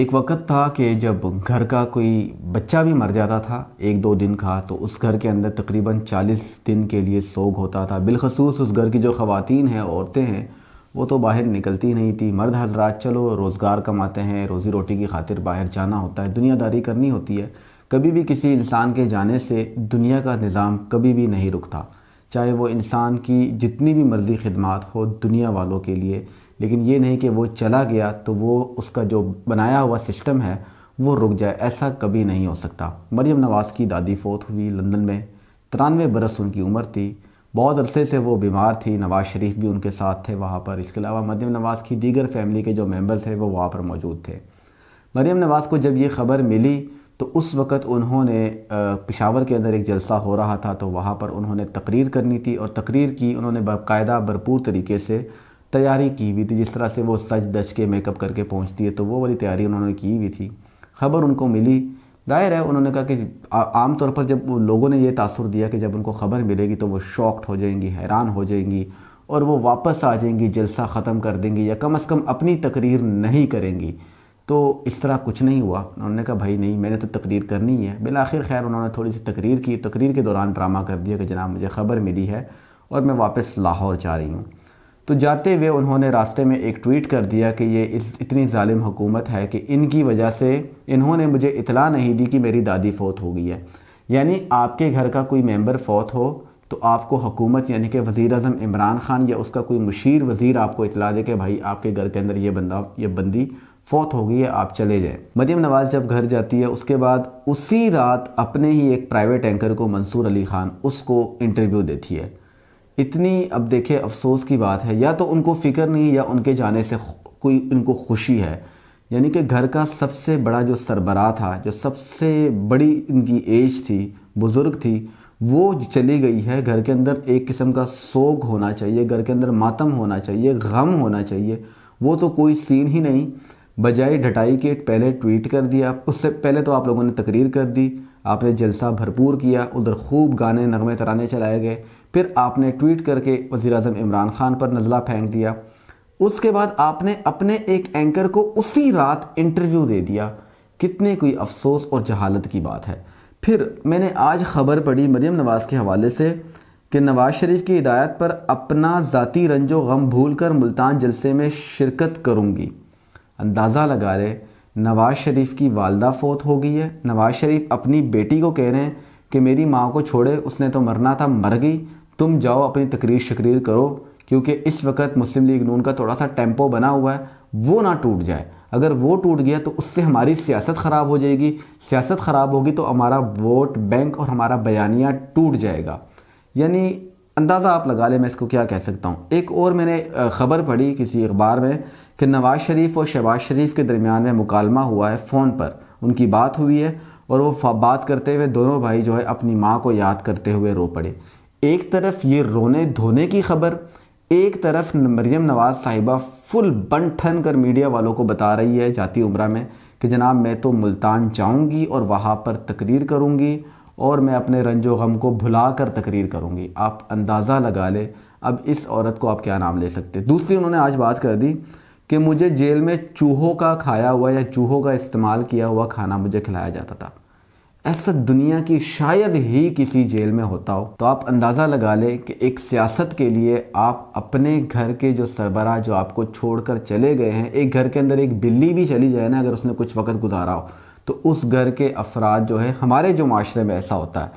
एक वक्त था कि जब घर का कोई बच्चा भी मर जाता था एक दो दिन का तो उस घर के अंदर तकरीबन चालीस दिन के लिए सोग होता था बिलखसूस उस घर की जो ख़वातीन हैं औरतें हैं वो तो बाहर निकलती नहीं थी मर्द हजरात चलो रोज़गार कमाते हैं रोज़ी रोटी की खातिर बाहर जाना होता है दुनियादारी करनी होती है कभी भी किसी इंसान के जाने से दुनिया का निज़ाम कभी भी नहीं रुकता चाहे वो इंसान की जितनी भी मर्ज़ी खदमात हो दुनिया वालों के लिए लेकिन ये नहीं कि वो चला गया तो वो उसका जो बनाया हुआ सिस्टम है वो रुक जाए ऐसा कभी नहीं हो सकता मरियम नवाज़ की दादी फोत हुई लंदन में तिरानवे बरस उनकी उम्र थी बहुत अरसे से वो बीमार थी नवाज़ शरीफ भी उनके साथ थे वहाँ पर इसके अलावा मरियम नवाज़ की दीगर फैमिली के जो मेम्बर थे वो वहाँ पर मौजूद थे मरियम नवाज़ को जब ये ख़बर मिली तो उस वक़्त उन्होंने पिशावर के अंदर एक जलसा हो रहा था तो वहाँ पर उन्होंने तकरीर करनी थी और तकरीर की उन्होंने बाकायदा भरपूर तरीके से तैयारी की हुई थी जिस तरह से वो सच दच के मेकअप करके पहुंचती है तो वो वाली तैयारी उन्होंने की हुई थी खबर उनको मिली जाहिर है उन्होंने कहा कि आमतौर पर जब लोगों ने ये तासर दिया कि जब उनको खबर मिलेगी तो वो शॉक्ड हो जाएंगी हैरान हो जाएंगी और वो वापस आ जाएंगी जलसा ख़त्म कर देंगी या कम अज़ कम अपनी तकरीर नहीं करेंगी तो इस तरह कुछ नहीं हुआ उन्होंने कहा भाई नहीं मैंने तो तकरीर करनी है बिलाखिर खैर उन्होंने थोड़ी सी तकरीर की तकरीर के दौरान ड्रामा कर दिया कि जनाब मुझे खबर मिली है और मैं वापस लाहौर जा रही हूँ तो जाते हुए उन्होंने रास्ते में एक ट्वीट कर दिया कि ये इस इतनी ालिम हुकूमत है कि इनकी वजह से इन्होंने मुझे इतला नहीं दी कि मेरी दादी फ़ौत हो गई है यानी आपके घर का कोई मेंबर फ़ौत हो तो आपको हुकूमत यानी कि वज़ी अजम इमरान ख़ान या उसका कोई मुशीर वज़ी आपको इतला दे कि भाई आपके घर के अंदर ये बंदा ये बंदी फौत हो गई है आप चले जाएँ मदीम नवाज़ जब घर जाती है उसके बाद उसी रात अपने ही एक प्राइवेट एंकर को मंसूर अली ख़ान उसको इंटरव्यू देती है इतनी अब देखे अफसोस की बात है या तो उनको फ़िक्र नहीं या उनके जाने से कोई इनको खुशी है यानी कि घर का सबसे बड़ा जो सरबरा था जो सबसे बड़ी इनकी एज थी बुज़ुर्ग थी वो चली गई है घर के अंदर एक किस्म का सोग होना चाहिए घर के अंदर मातम होना चाहिए गम होना चाहिए वो तो कोई सीन ही नहीं बजाय ढटाई के पहले ट्वीट कर दिया उससे पहले तो आप लोगों ने तकरीर कर दी आपने जलसा भरपूर किया उधर खूब गाने नगमे तराने चलाए गए फिर आपने ट्वीट करके वज़ी अजम इमरान खान पर नज़ला फेंक दिया उसके बाद आपने अपने एक एंकर को उसी रात इंटरव्यू दे दिया कितने कोई अफसोस और जहालत की बात है फिर मैंने आज खबर पढ़ी मरीम नवाज़ के हवाले से कि नवाज़ शरीफ की हिदायत पर अपना ज़ाती रंजो गम भूल कर मुल्तान जलसे में शिरकत करूँगी अंदाज़ा लगा रहे नवाज़ शरीफ की वालदा फोत हो गई है नवाज़ शरीफ अपनी बेटी को कह रहे हैं कि मेरी माँ को छोड़े उसने तो मरना था मर गई तुम जाओ अपनी तकरीर शकरीर करो क्योंकि इस वक्त मुस्लिम लीग नून का थोड़ा सा टेम्पो बना हुआ है वो ना टूट जाए अगर वो टूट गया तो उससे हमारी सियासत ख़राब हो जाएगी सियासत ख़राब होगी तो हमारा वोट बैंक और हमारा बयानिया टूट जाएगा यानी अंदाज़ा आप लगा लें मैं इसको क्या कह सकता हूँ एक और मैंने ख़बर पढ़ी किसी अखबार में कि नवाज़ शरीफ और शहबाज शरीफ के दरमियान में मुकालमा हुआ है फ़ोन पर उनकी बात हुई है और वो बात करते हुए दोनों भाई जो है अपनी माँ को याद करते हुए रो पड़े एक तरफ ये रोने धोने की खबर एक तरफ मरियम नवाज़ साहिबा फुल बन ठन कर मीडिया वालों को बता रही है जाती उम्र में कि जनाब मैं तो मुल्तान जाऊंगी और वहाँ पर तकरीर करूंगी और मैं अपने रंजो गम को भुला कर तकरीर करूंगी आप अंदाज़ा लगा लें अब इस औरत को आप क्या नाम ले सकते दूसरी उन्होंने आज बात कर दी कि मुझे जेल में चूहों का खाया हुआ या चूहों का इस्तेमाल किया हुआ खाना मुझे खिलाया जाता था ऐसा दुनिया की शायद ही किसी जेल में होता हो तो आप अंदाज़ा लगा लें कि एक सियासत के लिए आप अपने घर के जो सरबरा जो आपको छोड़कर चले गए हैं एक घर के अंदर एक बिल्ली भी चली जाए ना अगर उसने कुछ वक्त गुजारा हो तो उस घर के अफराद जो है हमारे जो माशरे में ऐसा होता है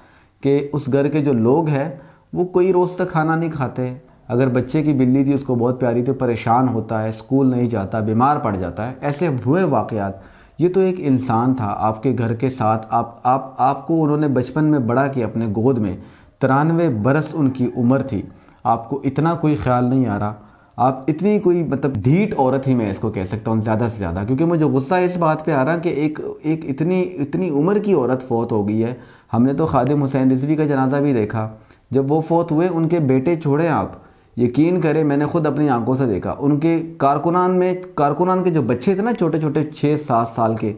कि उस घर के जो लोग हैं वो कोई रोज़ तक खाना नहीं खाते अगर बच्चे की बिल्ली थी उसको बहुत प्यारी थी परेशान होता है स्कूल नहीं जाता बीमार पड़ जाता है ऐसे हुए वाक़ात ये तो एक इंसान था आपके घर के साथ आप आप आपको उन्होंने बचपन में बड़ा किया अपने गोद में तिरानवे बरस उनकी उम्र थी आपको इतना कोई ख्याल नहीं आ रहा आप इतनी कोई मतलब ढीठ औरत ही मैं इसको कह सकता हूँ ज़्यादा से ज़्यादा क्योंकि मुझे गुस्सा इस बात पे आ रहा कि एक एक इतनी इतनी उम्र की औरत फौत हो गई है हमने तो खादिम हुसैन रिजवी का जनाजा भी देखा जब वो फौत हुए उनके बेटे छोड़े आप यकीन करें मैंने खुद अपनी आंखों से देखा उनके कारकुनान में कारकुनान के जो बच्चे थे ना छोटे छोटे छः सात साल के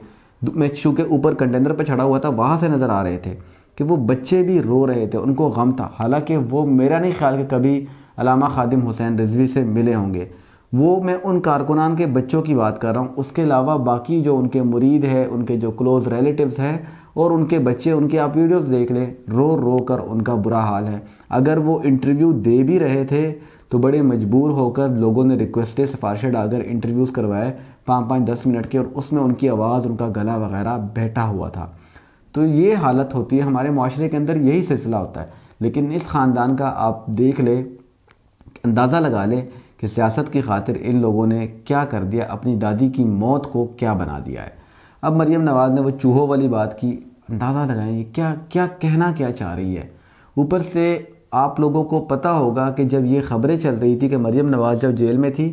मैचू के ऊपर कंटेनर पर चढ़ा हुआ था वहाँ से नज़र आ रहे थे कि वो बच्चे भी रो रहे थे उनको गम था हालांकि वो मेरा नहीं ख्याल कि कभी अलामा खादिम हुसैन रिजवी से मिले होंगे वो मैं उन कारकुनान के बच्चों की बात कर रहा हूँ उसके अलावा बाकी जो उनके मुरीद है उनके जो क्लोज़ रिलेटिव्स हैं और उनके बच्चे उनके आप वीडियोस देख लें रो रो कर उनका बुरा हाल है अगर वो इंटरव्यू दे भी रहे थे तो बड़े मजबूर होकर लोगों ने रिक्वेस्टें सिफारशें डालकर इंटरव्यूज़ करवाए पाँच पाँच दस मिनट के और उसमें उनकी आवाज़ उनका गला वगैरह बैठा हुआ था तो ये हालत होती है हमारे माशरे के अंदर यही सिलसिला होता है लेकिन इस ख़ानदान का आप देख लें अंदाज़ा लगा लें कि सियासत की खातिर इन लोगों ने क्या कर दिया अपनी दादी की मौत को क्या बना दिया है अब मरीम नवाज़ ने वो चूहों वाली बात की अंदाज़ा लगाएंगे क्या क्या कहना क्या चाह रही है ऊपर से आप लोगों को पता होगा कि जब ये खबरें चल रही थी कि मरीम नवाज़ जब जेल में थी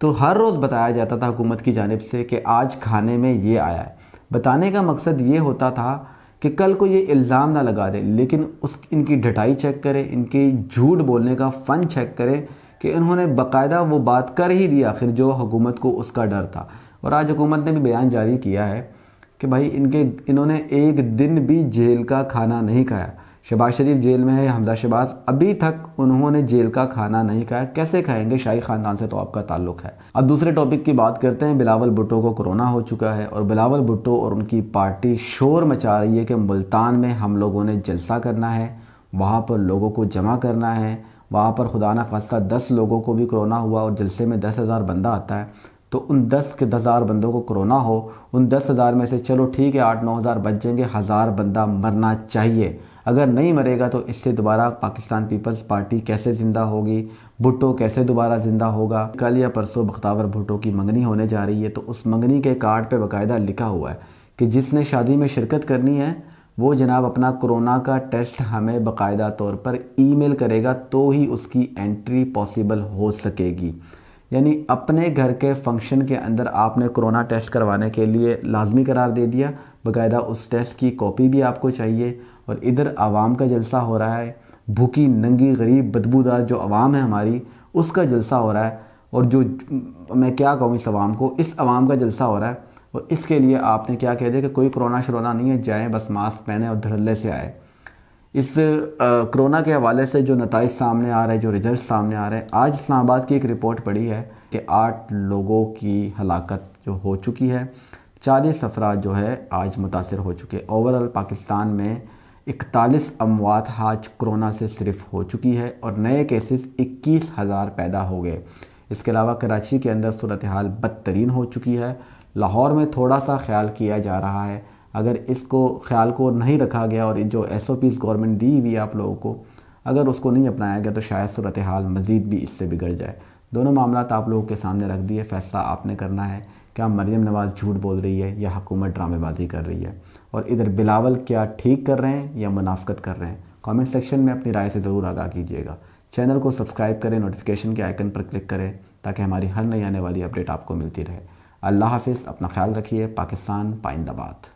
तो हर रोज़ बताया जाता था हुकूमत की जानब से कि आज खाने में ये आया है बताने का मकसद ये होता था कि कल को ये इल्ज़ाम ना लगा दें लेकिन उस इनकी ढटाई चेक करें इनकी झूठ बोलने का फ़न चेक करें कि इन्होंने बाकायदा वो बात कर ही दी आखिर जो हुकूमत को उसका डर था और आज हुकूमत ने भी बयान जारी किया है कि भाई इनके इन्होंने एक दिन भी जेल का खाना नहीं खाया शबाज शरीफ जेल में है हमजा शबाज अभी तक उन्होंने जेल का खाना नहीं खाया कैसे खाएंगे शाही खानदान से तो आपका ताल्लुक है अब दूसरे टॉपिक की बात करते हैं बिलावल भुट्टो को कोरोना हो चुका है और बिलावल भुट्टो और उनकी पार्टी शोर मचा रही है कि मुल्तान में हम लोगों ने जलसा करना है वहाँ पर लोगों को जमा करना है वहाँ पर खुदा न खास्ता दस लोगों को भी कोरोना हुआ और जलसे में दस हज़ार बंदा आता है तो उन दस के दस हज़ार बंदों को कोरोना हो उन दस हज़ार में से चलो ठीक है आठ नौ हज़ार बच जाएंगे हज़ार बंदा मरना चाहिए अगर नहीं मरेगा तो इससे दोबारा पाकिस्तान पीपल्स पार्टी कैसे ज़िंदा होगी भुट्टो कैसे दोबारा ज़िंदा होगा कल या परसों बख्तावर भुट्टो की मंगनी होने जा रही है तो उस मंगनी के कार्ड पर बाकायदा लिखा हुआ है कि जिसने शादी में शिरकत करनी है वो जनाब अपना कोरोना का टेस्ट हमें बकायदा तौर पर ईमेल करेगा तो ही उसकी एंट्री पॉसिबल हो सकेगी यानी अपने घर के फंक्शन के अंदर आपने कोरोना टेस्ट करवाने के लिए लाजमी करार दे दिया बकायदा उस टेस्ट की कॉपी भी आपको चाहिए और इधर आवाम का जलसा हो रहा है भूखी नंगी गरीब बदबूदार जो आवाम है हमारी उसका जलसा हो रहा है और जो मैं क्या कहूँ इस आवाम को इस आवाम का जलसा हो रहा है और तो इसके लिए आपने क्या कह दिया कि कोई कोरोना शरोना नहीं है जाएँ बस मास्क पहने और धड़ल्ले से आए इस कोरोना के हवाले से जो नतज सामने आ रहे हैं जो रिजल्ट सामने आ रहे हैं आज इस्लामाबाद की एक रिपोर्ट पड़ी है कि आठ लोगों की हलाकत जो हो चुकी है चालीस अफराद जो है आज मुतासर हो चुके ओवरऑल पाकिस्तान में इकतालीस अमवात आज कोरोना से सिर्फ हो चुकी है और नए केसेस इक्कीस हज़ार पैदा हो गए इसके अलावा कराची के अंदर सूरत हाल बदतरीन हो चुकी है लाहौर में थोड़ा सा ख्याल किया जा रहा है अगर इसको ख्याल को नहीं रखा गया और जो एस ओ पीज गवर्नमेंट दी हुई है आप लोगों को अगर उसको नहीं अपनाया गया तो शायद सूरत हाल मज़ीद भी इससे बिगड़ जाए दोनों मामला तो आप लोगों के सामने रख दिए फैसला आपने करना है क्या मरियम नवाज़ झूठ बोल रही है या हुकूमत ड्रामेबाजी कर रही है और इधर बिलावल क्या ठीक कर रहे हैं या मुनाफ्त कर रहे हैं कमेंट सेक्शन में अपनी राय से ज़रूर आगाह कीजिएगा चैनल को सब्सक्राइब करें नोटिफिकेशन के आइकन पर क्लिक करें ताकि हमारी हर नई आने वाली अपडेट आपको मिलती रहे अल्लाह हाफिज़ अपना ख्याल रखिए पाकिस्तान पाइंदाबाद